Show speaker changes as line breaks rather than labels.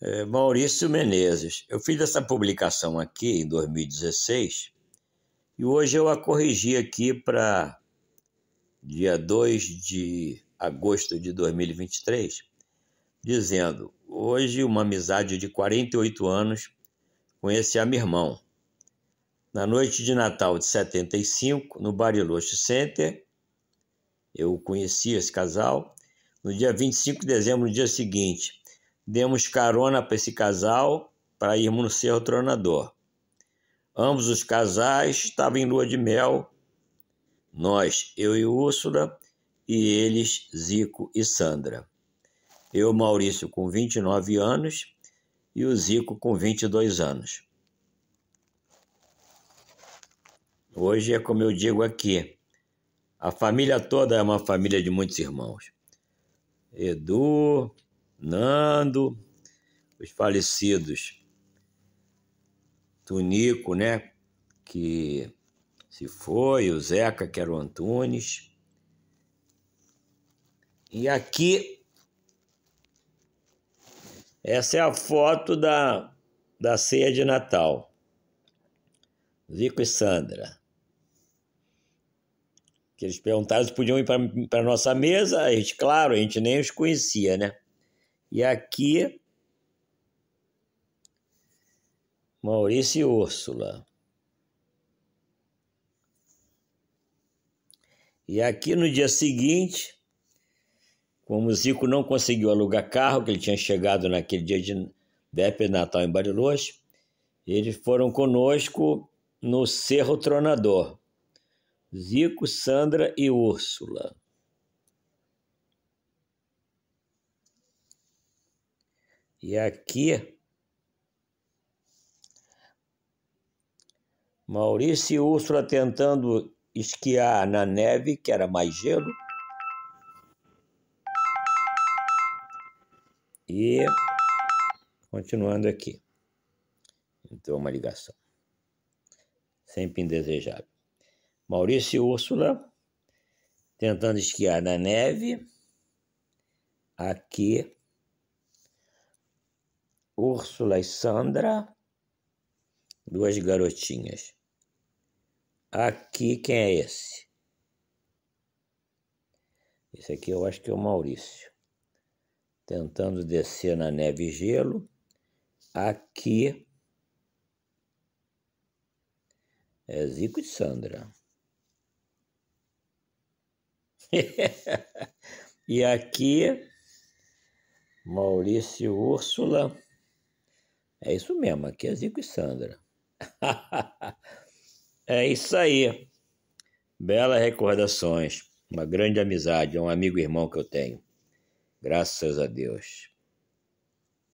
É, Maurício Menezes. Eu fiz essa publicação aqui em 2016 e hoje eu a corrigi aqui para dia 2 de agosto de 2023, dizendo: Hoje uma amizade de 48 anos conheci a minha irmão Na noite de Natal de 75, no Bariloche Center, eu conheci esse casal. No dia 25 de dezembro, no dia seguinte, demos carona para esse casal para irmos no Cerro Tronador. Ambos os casais estavam em lua de mel, nós, eu e Úrsula, e eles, Zico e Sandra. Eu, Maurício, com 29 anos e o Zico com 22 anos. Hoje é como eu digo aqui, a família toda é uma família de muitos irmãos. Edu, Nando, os falecidos Tunico, né? Que se foi, o Zeca, que era o Antunes. E aqui, essa é a foto da, da ceia de Natal. Zico e Sandra. Que eles perguntaram se podiam ir para a nossa mesa, a gente, claro, a gente nem os conhecia, né? E aqui, Maurício e Úrsula. E aqui no dia seguinte, como o Zico não conseguiu alugar carro, que ele tinha chegado naquele dia de véspera Natal em Bariloche, eles foram conosco no Cerro Tronador. Zico, Sandra e Úrsula. E aqui, Maurício e Úrsula tentando esquiar na neve, que era mais gelo. E continuando aqui. Então, uma ligação. Sempre indesejável. Maurício e Úrsula tentando esquiar na neve. Aqui Úrsula e Sandra, duas garotinhas. Aqui quem é esse? Esse aqui eu acho que é o Maurício. Tentando descer na neve e gelo. Aqui é Zico e Sandra. e aqui Maurício Úrsula é isso mesmo, aqui é Zico e Sandra. é isso aí. Belas recordações, uma grande amizade, um amigo e irmão que eu tenho. Graças a Deus.